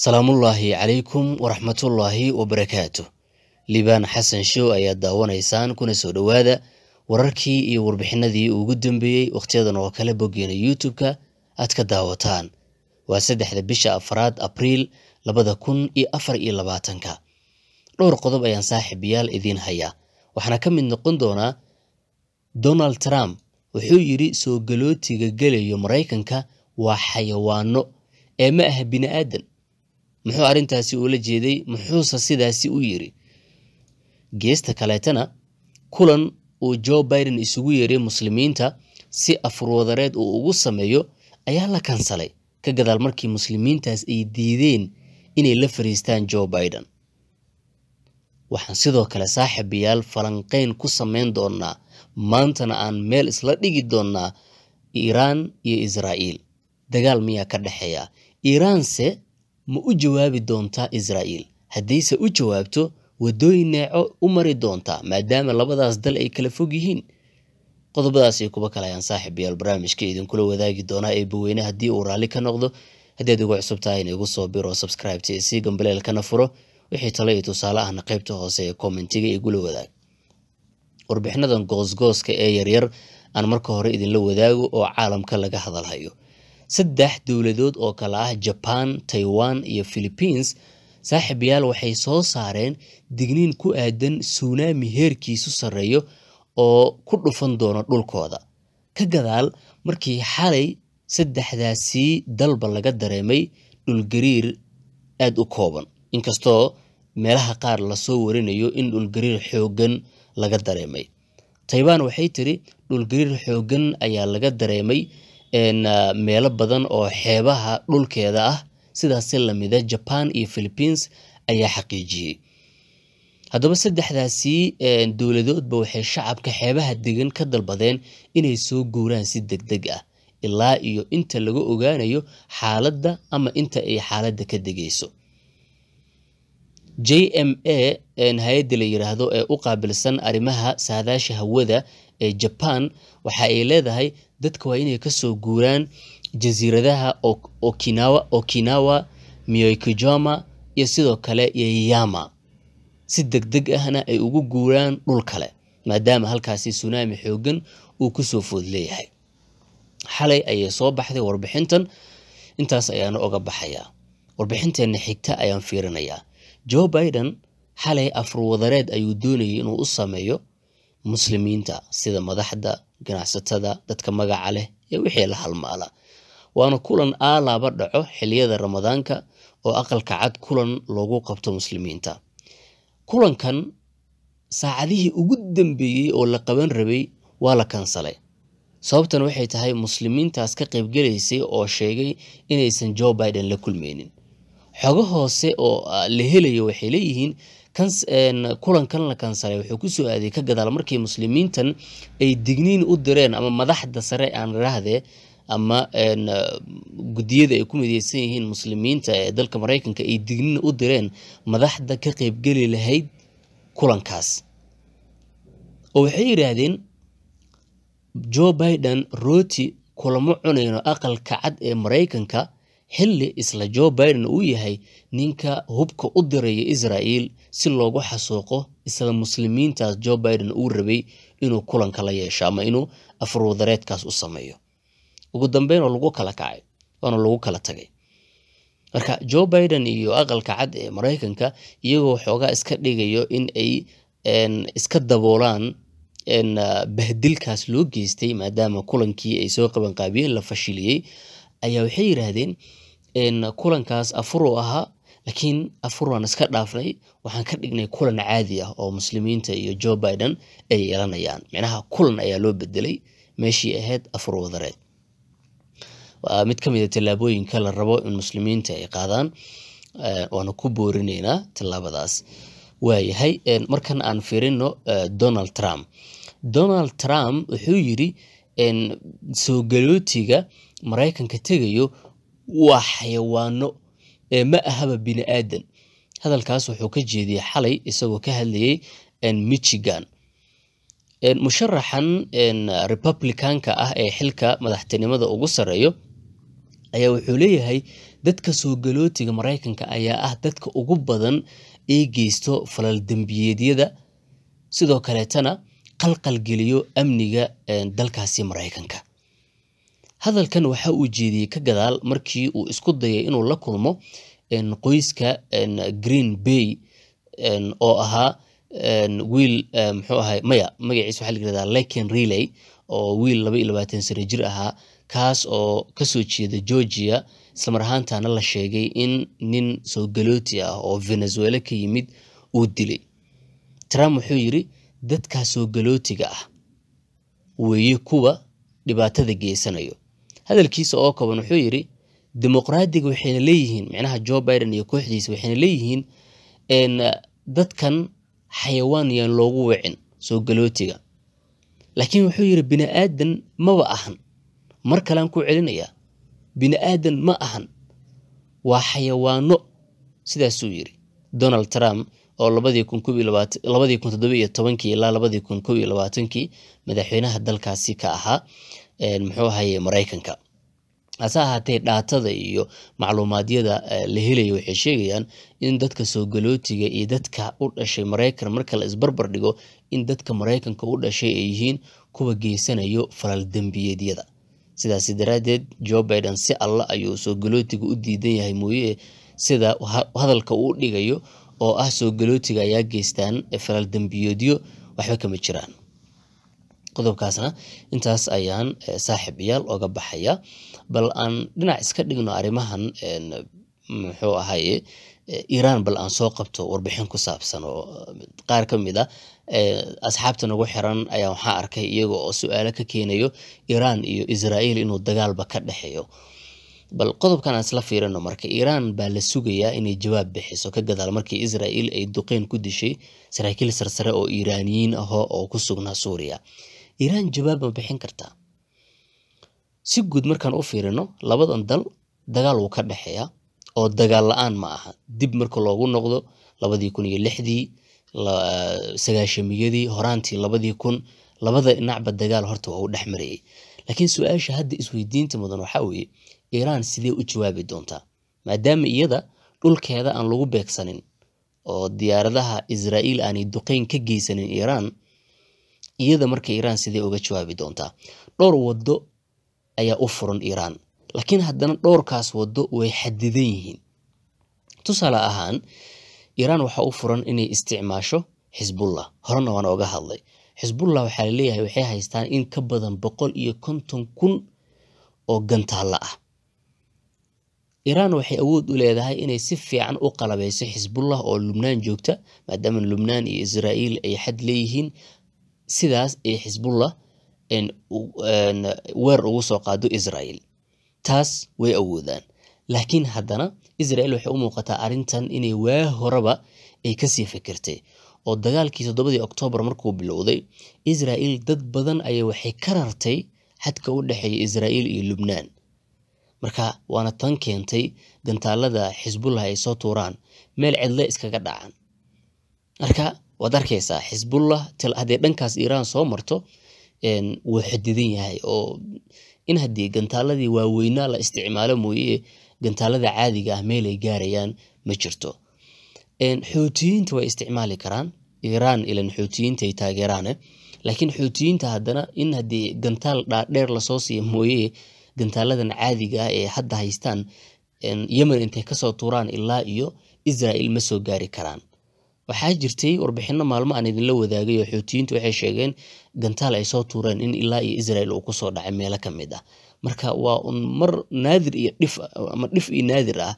salaamullaahi calaykum waraxmatullaahi wabarakaatu liibaan xasan show ayaad daawanaysaan kuna soo dhowaada wararkii iyo warbixinadii ugu dambeeyey wakhtiyadan oo kale boggeena youtube-ka aad ka daawataan waa saddexda bisha afaraad abriil labada kun iyo afar iyo labaatanka dhowr qodob ayaan saaxiibayaal idiin hayaa waxaana ka mid noqon doonaa donald trump wuxuu yidhi soo galootiga gelayo maraykanka waa xayawaano ee ma aha bini aadan muxuu arrintaasi ula jeeday muxuuse sidaasi u yiri geesta kaleetana kulan uu jo biden isugu yeeray muslimiinta si afurwadareed uu ugu sameeyo ayaa la kansalay ka gadaal markii muslimiintaas ay diideen inay la fariistaan jo biden waxaan sidoo kale saaxiibayaal falanqeyn ku sameyn doonnaa maantana aan meel isla dhigi doonnaa iiraan iyo israa'iil dagaal miyaa ka dhexeeya iraanse ma u jawaabi doontaa Israa'iil haddayse u jawaabto waddooyin neeco u mari doontaa maadaama labadaas dal ay kala fog yihiin qodobadaas kuba kale ayaan saaxiib barnaamijka idinkula wadaagi doonaa eebaweyne haddii uu raalli ka noqdo haddaad igu cusub tahay in soo biro subscribe t si gambaleelkana furo wixii tale iyo tusaale ahna qaybta hoose ee kommentiga igula wadaag warbixinadan goosgooska ee yaryar aan marka hore idinla wadaago oo caalamka laga hadalhayo saddex dowladood oo kale ah jaban taiwan iyo philippines saaxiibayaal waxay soo saareen digniin ku aadan suunaami heerkiisu sarreeyo oo ku dhufan doono dhulkooda ka gadaal markii xalay saddexdaasii dalba laga dareemay dhulgariir aada u kooban inkastoo meelaha qaar lasoo warinayo in dhulgariir xooggan laga dareemay taybaan waxay tiri dhulgariir xooggan ayaa laga dareemay Ah, meelo badan oo xeebaha dhulkeeda ah sidaasi lamida jaban iyo philippines ayaa xaqiijiyey haddaba saddexdaasi dowladoodba waxay shacabka xeebaha degan ka dalbadeen inay soo guuraan si deg deg ah ilaa iyo inta laga ogaanayo xaaladda ama inta ay xaaladda ka degayso j m a hay-adda la yiraahdo ee u qaabilsan arrimaha saadaasha hawada ee jaban waxa ay leedahay dadka waa inay kasoo guuraan jasiiradaha okinawa miyokijoma iyo sidoo kale yoyama si deg deg ahna ay ugu guuraan dhul kale maadaama halkaasi sunaami xooggan uu kusoo food leeyahay xalay ayay soo baxday warbixintan intaas ayaana oga baxayaa warbixinteenna xigta ayaan fiirinayaa jo biden xalay afurwadareed ayuu doonayay inuu u sameeyo muslimiinta sida madaxda ganacsatada dadka magaca leh ee wixii la halmaala waana kulan aalaaba dhaco xiliyada ramadaanka oo aqalka cad kulan loogu qabto muslimiinta kulankan saacadihii ugu dambeeyey oo la qaban rabay waa la kansale sababtan waxay tahay muslimiintaas ka qaybgelaysay oo sheegay inaysan jo biden la kulmeynin xogo hoose oo ah, la helayo waxay leeyihiin kulankan la kansaray wuxuu kusoo aaday ka gadaal markii muslimiintan ay digniin u direen ama madaxda sare aan rahde ama gudiyada ay ku mideysan yihiin muslimiinta ee dalka mareykanka ay digniin u direen madaxda ka qeybgeli lahayd kulankaas oo waxay yidhaahdeen jo biden rooti kulamo cunayno aqalka cad ee mareykanka xilli isla jo biden uu yahay ninka hubka u diraya israa'el si loogu xasuuqo isla muslimiintaas jo biden uu rabay inuu kulanka la yeesho ama inuu afurwadareedkaas u sameeyo ugu dambeyn oo lagu kala kacay oona lagu kala tagay marka jo biden iyo aqalka cad ee maraykanka iyagoo xoogaa iska dhigayo in ay iska daboolaan bahdilkaas loo geystay maadaama kulankii ay soo qabanqaabiyeen la fashiliyey ayaa waxay yidhaahdeen kulankaas afuru ahaa laakiin afur waan iska dhaafnay waxaan ka dhignay kulan caadi ah oo muslimiinta iyo jo biden ay yeelanayaan micnaha kulan ayaa loo bedelay meeshii ahayd afur wadareed waa mid ka mida ah tallaabooyinka la rabo in muslimiinta ay qaadaan waana ku boorinaynaa tallaabadaas waayahay markan aan fiirino donald trump donald trump wuxuu yiri soo galootiga maraykanka tegayo waa xayawaano ma ahaba bini aadan hadalkaas wuxuu ka jeediyey xalay isagoo ka hadlayay michigan musharaxan republicanka ah ee xilka madaxtinimada ugu sareeyo ayaa wuxuu leeyahay dadka soo galootiga maraykanka ayaa ah dadka ugu badan ee geysto falal dembiyeedyada sidoo kaleetana geliyo amniga dalkaasi maraykanka hadalkan waxa uu jeediyey ka gadaal markii uu isku dayay inuu la kulmo qoyska green bay oo ahaa wiil mxuu ahay maya magaciisa waxa lairahdaa laken reley oo wiil laba iyo labaatan sano jir ahaa kaas oo kasoo jeeda georgia islamar ahaantana la sheegay in nin soo galooti ah oo venezuela ka yimid uu dilay trump wuxuu yidri dadkaa galootiga ah weeye kuwa dhibaatada geysanayo hadalkiisa oo kooban wuxuu yidhi dimuqraadiga waxayna leeyihiin micnaha jo biden iyo kooxdiisa waxayna leeyihiin n dadkan xayawaan yaan loogu wicin soo galootiga laakiin wuxuu yiri bini aadan maba ahan mar kalean ku celinayaa bini aadan ma ahan waa xayawaano sidaasuu yidhi donald trump oo labadii kun todobiyo tobankii ilaa labadii kun kob iyo labaatankii madaxweynaha dalkaasi ka ahaa muxuu ahaye maraykanka hase ahaatee dhaatada iyo macluumaadyada e, la helaya waxay sheegayaan in dadka soo galootiga iyo dadka u dhashay maraykan marka la isbarbar dhigo in dadka maraykanka u dhashay ay yihiin kuwa geysanayo falal dembiyeedyada sidaasi daraadeed jo biden si alla ayuu soo galootiga u diidan yahay mooye sida hadalka uu dhigayo oo ah soo galootiga ayaa geystaan falal dembiyoodyo waxba kama jiraan qodobkaasna intaas ayaan eh, saaxiib iyaal oga baxaya bal aan dhinac iska dhigno arimahan eh, muxuu ahaye eh, iiraan bal aan soo qabto warbixin ku saabsan oo qaar ka mid a ah, asxaabta nagu xiran ayaa waxaa arkay iyaga oo su-aalo ka keenayo iiraan iyo israael inuu dagaalba ka dhexeeyo bal qodobkan aan isla fiirino marka iiraan baa la sugayaa inay jawaab bixiso ka gadaal markii israa'iil ay duqeyn ku dishay saraakiil sarsare oo iiraaniyiin ahoo oo ku sugnaa suuriya iiraan jawaab ma bixin kartaa si guud markaan u fiirino labadan dal dagaal wuu ka dhexeeya oo dagaal la-aan ma aha dib marka loogu noqdo labadii kun iyo lixdii eh, sagaashamiyadii horaantii labadii kun labada dhinacba dagaal horta waa u dhex marayay laakiin su-aasha hadda isweydiinta mudan waxaa weeye iiraan sidee u jawaabi doontaa maadaama iyada dhulkeeda aan lagu beegsanin oo diyaaradaha israa'iil aanay duqeyn ka geysanin iiraan iyada marka iiraan sidee uga jawaabi doontaa dhowr waddo ayaa u furan iiraan laakiin haddana dhowrkaas waddo way xadidan yihiin tusaale ahaan iiraan waxaa u furan inay isticmaasho xisbullah horena waan oga hadlay xisbullah waxaa laleeyahay waxay haystaan in ka badan boqol iyo konton kun oo gantaalla ah iiraan waxay awood u leedahay inay si fiican u qalabayso xisbullah oo lubnaan joogta maadaama lubnaan iyo israa'iil ay xad leeyihiin sidaas ay xisbullah weer ugu soo qaado israa'iil taas way awoodaan laakiin haddana israa'iil waxay u muuqataa arrintan inay waa horeba ay kasii fikirtay oo dagaalkii toddobadii oktoobar markuu bilowday israa'iil dad badan ayay waxay ka rartay xadka u dhexeeya israa'iil iyo lubnaan marka waana tan keentay gantaalada xisbullah ay soo tuuraan meel cidle iskaga dhacan marka waad arkaysaa xisbullah haddee dhankaas iiraan soo marto wuu xadidan yahay oo in haddii gantaaladii waaweynaa la isticmaalo mooye gantaalada caadiga ah meelay gaarayaan ma jirto xoutiyiinta way isticmaali karaan iiraan ilan xoutiyiintaay taageeraane laakiin xoutiyiinta haddana in haddii gantaal dhaadheer lasoo siiya mooye gantaaladan caadiga ah ee hadda haystaan yemen intay kasoo tuuraan ilaa iyo israel ma soo gaari karaan waxaa jirtay warbixino maalmo aan idinla wadaagay oo xoutiyiintu waxay sheegeen gantaal ay soo tuureen in ilaa iyo israel uu kusoo dhacay meelo ka mid ah marka waa un mar naadir iyo dhif ama dhif iyo naadir ah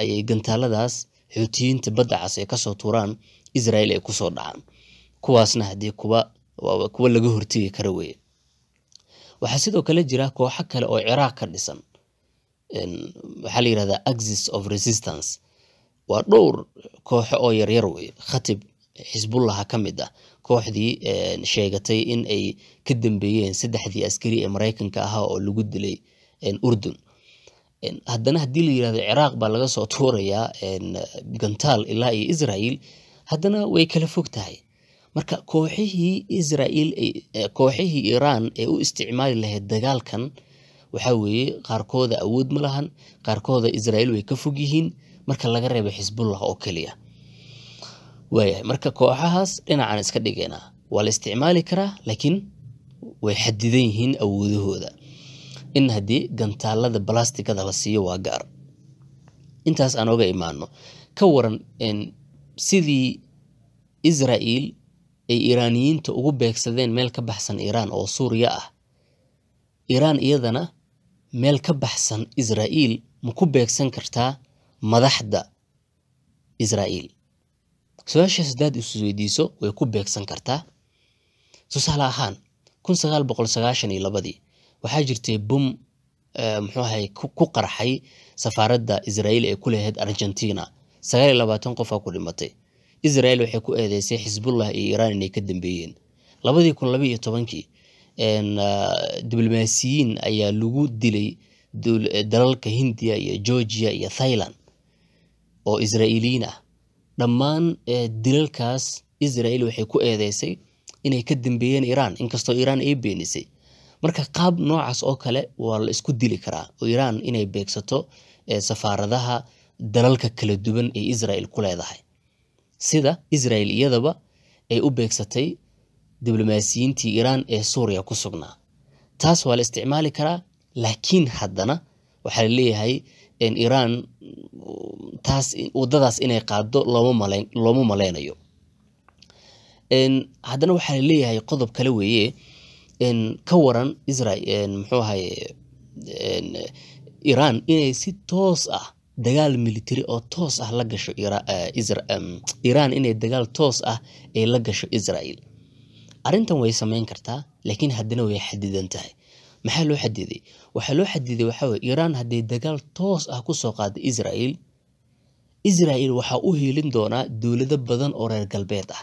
ayay gantaaladaas xoutiyiinta badda cas ay kasoo tuuraan israel ay kusoo dhacaan kuwaasna haddii kuwa kuwa laga hortegi kara weye waxaa sidoo kale jira kooxo kale oo ciraaq ka dhisan waxaa la yirahdaa axis of resistance waa dhowr kooxo oo yaryar wey khatib xisbullaha ka mid ah kooxdii sheegatay in ay ka dambeeyeen saddexdii askari ee maraykanka ahaa oo lagu dilay urdun haddana haddii la yirahdo ciraaq baa laga soo tuurayaa gantaal ilaa iyo israel haddana way kala fog tahay marka kooxihii israail kooxihii iiraan ee u isticmaali lahayd dagaalkan waxaa weeye qaarkooda awood ma lahan qaarkooda israail way ka fog yihiin marka laga reebo xisbullah oo keliya waayahay marka kooxahaas dhinacaan iska dhigeynaa waa la isticmaali karaa laakiin way xadidan yihiin awoodahooda in haddii gantaalada balastikada la siiyo waa gaar intaas aan oga imaano ka waran sidii israail ay iiraaniyiinta ugu beegsadeen meel ka baxsan iiraan oo suuriya ah iiraan iyadana meel ka baxsan israa'iil ma ku beegsan kartaa madaxda israa'iil su-aashaas haddaad isweydiiso way ku beegsan kartaa tusaale ahaan kun sagaal boqol sagaashan iyo labadii waxaa jirtay bum eh, muxuu ahay ku qarxay safaaradda israa'iil ee ku leehayd argentina sagaal iyo labaatan qof qofaa ku dhimatay israel waxay ku eedeysay xisbullah iyo iiraan inay ka dambeeyeen labadii kun labaiyo tobankii ah, diblomaasiyiin ayaa lagu dilay dalalka hindiya iyo georgiya iyo thailand oo israa'iiliyiin ah dhammaan eh, dilalkaas israel waxay ku eedeysay inay ka dambeeyeen iiraan inkastoo iiraan ay beenisay marka qaab noocaas oo kale waa la isku dili karaa oo iiraan inay beegsato eh, safaaradaha dalalka kala duwan ee israel ku leedahay sida Israel iyadaba ay u beegsatay diblomaasiyiintii Iran ee Suuriya ku sugnaa taas waa la isticmaali karaa laakiin haddana waxaa la leeyahay Iran taas waddadaas inay qaado looma malayn looma maleynayo haddana waxaa la leeyahay qodob kale weeye n ka waran Israel muxuu ahaye Iran inay si toos ah dagaal militari oo toos ah la gasho iiraan eh, inay dagaal toos ah ay la gasho israael arrintan way samayn kartaa laakiin haddana way xadidan tahay maxaa loo xadiday waxaa loo xadiday waxaweye iiraan hadday dagaal toos ah kusoo qaada israael israel waxaa u hiilin doonaa dowlado badan oo reer galbeed ah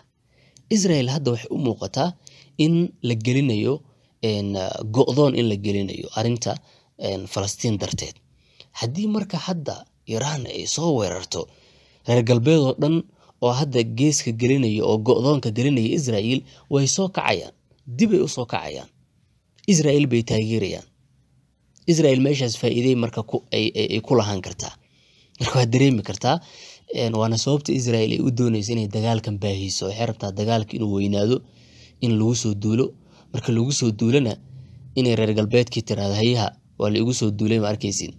israel hadda waxay u muuqataa in la gelinayo go-doon in la gelinayo arinta falastiin darteed haddii marka hadda iiraan ay soo weerarto reer galbeed oo dhan oo hadda geeska gelinaya oo go-doonka gelinaya israael way soo kacayaan dibay usoo kacayaan israel bay taageerayaan israel meeshaas faa marka ay ku lahaan kartaa marka waad dareemi kartaa waana sababta israel ay u doonaysa inay dagaalkan baahiso waxay rabtaa dagaalka inuu weynaado in lagu soo duulo marka lagu soo duulana inay reer galbeedkii tiraado hayaha waa la soo duulay ma arkaysiin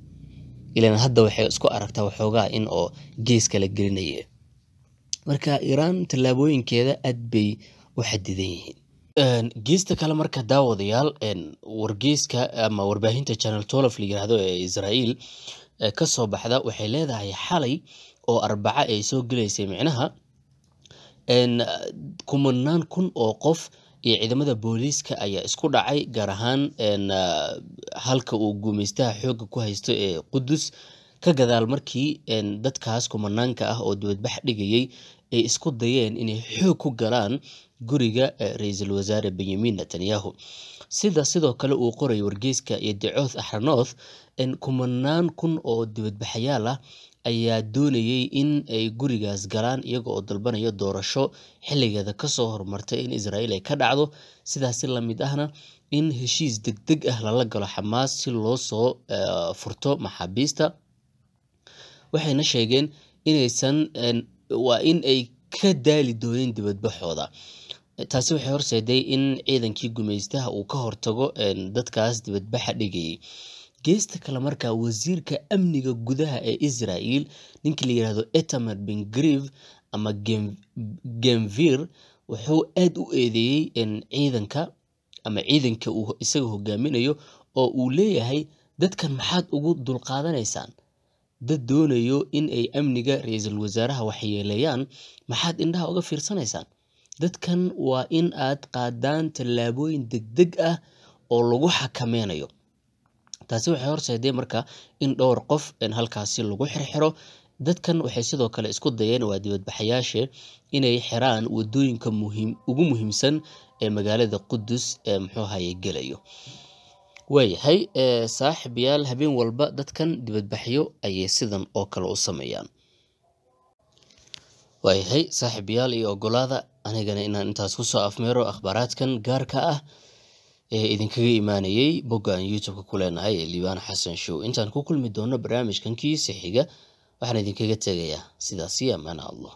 ilan hadda waxay isku aragtaa waxoogaa in oo geeska la gelinaya marka iiraan tallaabooyinkeeda aad bay u xadidan yihiin geesta kale marka daawadayaal wargeyska ama warbaahinta channel tolof la yiraahdo ee israael ka soo baxda waxay leedahay xalay oo arbaca ay soo gelaysay micnaha kumanaan kun oo qof iyo ciidamada booliiska ayaa isku dhacay gaar ahaan ah, halka uu guumaystaha xoogga ku haysto ee qudus ka gadaal markii dadkaas kumanaanka ah oo dibadbax dhigayay ay isku dayeen inay xoog ku galaan guriga e, ra-iisul wasaare benyamin netanyahu sida sidoo kale uu qoray wargeyska iyo dicooth axranoth kumanaan kun oo dibadbaxayaal ah ayaa doonayay in ay gurigaas galaan iyaga oo dalbanaya doorasho xilligeeda kasoo hormartay in israa'iil ay ka dhacdo sidaasi lamid ahna in heshiis degdeg ah lala galo xamaas si loo soo eh, furto maxaabiista waxayna sheegeen inaysan waa in ay ka daali doonin dibadbaxooda taasi waxay horseeday in ciidankii gumaystaha uu ka hortago dadkaas dibadbaxa dhigayay geesta kale markaa wasiirka amniga gudaha ee israel ninkii la yirahdo etamer bengriv ama genvir wuxuu aada u eedeeyey ciidanka ama ciidanka uu isaga hogaaminayo oo uu leeyahay dadkan maxaad ugu dulqaadanaysaan dad doonayo in ay amniga ra-iisul wasaaraha waxyeeleeyaan maxaad indhaha uga fiirsanaysaan dadkan waa in aad qaadaan tallaabooyin deg deg ah oo lagu xakameynayo taasi waxay horseeday marka in dhowr qof in halkaasi lagu xirxiro dadkan waxay sidoo kale isku dayeen waa dibadbaxayaashe inay xiraan wadooyinka ugu muhiimsan ee magaalada qudus ee muxuu ahaye gelayo waayahay saaxiibayaal habeen walba dadkan dibadbaxyo ayay sidan oo kale u sameeyaan waayahay saaxiibayaal iyo ogolaada anigana inaan intaas kusoo afmeero akhbaaraadkan gaarka ah ee idinkaga imaanayey bogga aan youtube-ka ku leenahay ee liibaan xasan show intaan ku kulmi doono barnaamijkan kiisa xiga waxaan idinkaga tegayaa sidaasi amaana allah